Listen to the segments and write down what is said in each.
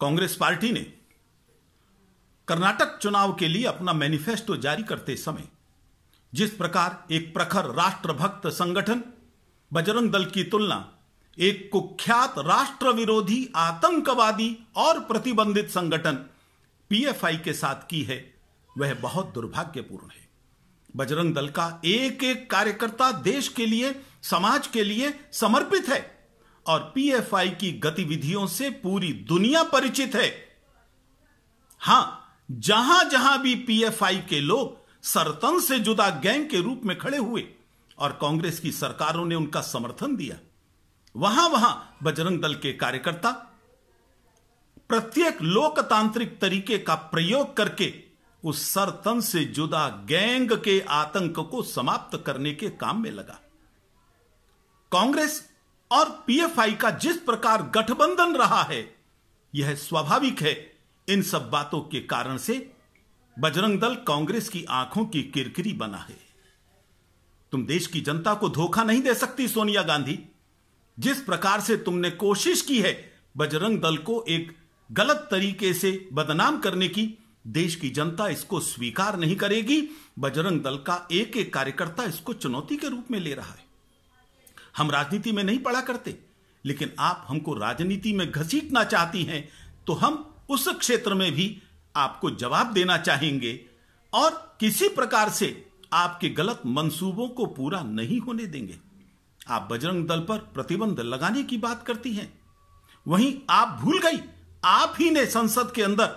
Congress party ने कर्नाटक चुनाव के लिए अपना मैनिफेस्टो जारी करते समय जिस प्रकार एक प्रखर राष्ट्रभक्त संगठन बजरंग दल की तुलना एक कुख्यात राष्ट्र विरोधी आतंकवादी और प्रतिबंधित संगठन पीएफआई के साथ की है वह बहुत दुर्भाग्यपूर्ण है बजरंग दल का एक एक कार्यकर्ता देश के लिए समाज के लिए समर्पित है और पीएफआई की गतिविधियों से पूरी दुनिया परिचित है हां जहां जहां भी पीएफआई के लोग सरतन से जुदा गैंग के रूप में खड़े हुए और कांग्रेस की सरकारों ने उनका समर्थन दिया वहां वहां बजरंग दल के कार्यकर्ता प्रत्येक लोकतांत्रिक तरीके का प्रयोग करके उस सरतन से जुदा गैंग के आतंक को समाप्त करने के काम में लगा कांग्रेस और पीएफआई का जिस प्रकार गठबंधन रहा है यह स्वाभाविक है इन सब बातों के कारण से बजरंग दल कांग्रेस की आंखों की किरकिरी बना है तुम देश की जनता को धोखा नहीं दे सकती सोनिया गांधी जिस प्रकार से तुमने कोशिश की है बजरंग दल को एक गलत तरीके से बदनाम करने की देश की जनता इसको स्वीकार नहीं करेगी बजरंग दल का एक एक कार्यकर्ता इसको चुनौती के रूप में ले रहा है हम राजनीति में नहीं पढ़ा करते लेकिन आप हमको राजनीति में घसीटना चाहती हैं तो हम उस क्षेत्र में भी आपको जवाब देना चाहेंगे और किसी प्रकार से आपके गलत मंसूबों को पूरा नहीं होने देंगे आप बजरंग दल पर प्रतिबंध लगाने की बात करती हैं वहीं आप भूल गई आप ही ने संसद के अंदर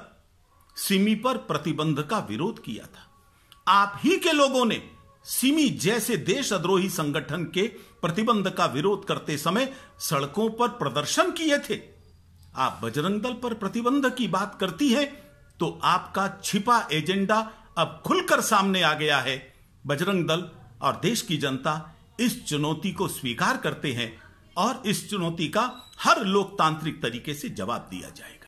सिमी पर प्रतिबंध का विरोध किया था आप ही के लोगों ने सिमी जैसे देशद्रोही संगठन के प्रतिबंध का विरोध करते समय सड़कों पर प्रदर्शन किए थे आप बजरंग दल पर प्रतिबंध की बात करती है तो आपका छिपा एजेंडा अब खुलकर सामने आ गया है बजरंग दल और देश की जनता इस चुनौती को स्वीकार करते हैं और इस चुनौती का हर लोकतांत्रिक तरीके से जवाब दिया जाएगा